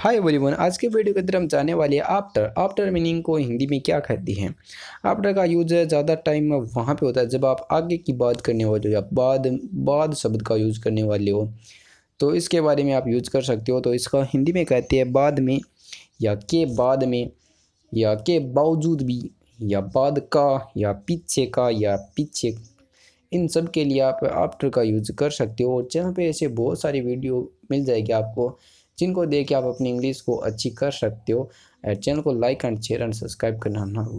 hi everyone आज के video के अंदर हम जाने वाले हैं आफ्टर आफ्टर मीनिंग को हिंदी में क्या कहती है आफ्टर का यूज ज़्यादा टाइम वहाँ पे होता है जब आप आगे की बात करने वाले हो या बाद बाद शब्द का यूज़ करने वाले हो तो इसके बारे में आप यूज़ कर सकते हो तो इसका हिंदी में कहते हैं बाद में या के बाद में या के बावजूद भी या बाद का या पीछे का या पीछे इन सब के लिए आप आफ्टर का यूज़ कर सकते हो और जहाँ पर ऐसे बहुत सारी वीडियो मिल जाएगी आपको जिनको देख के आप अपनी इंग्लिश को अच्छी कर सकते हो चैनल को like and share and subscribe करना ना भूलें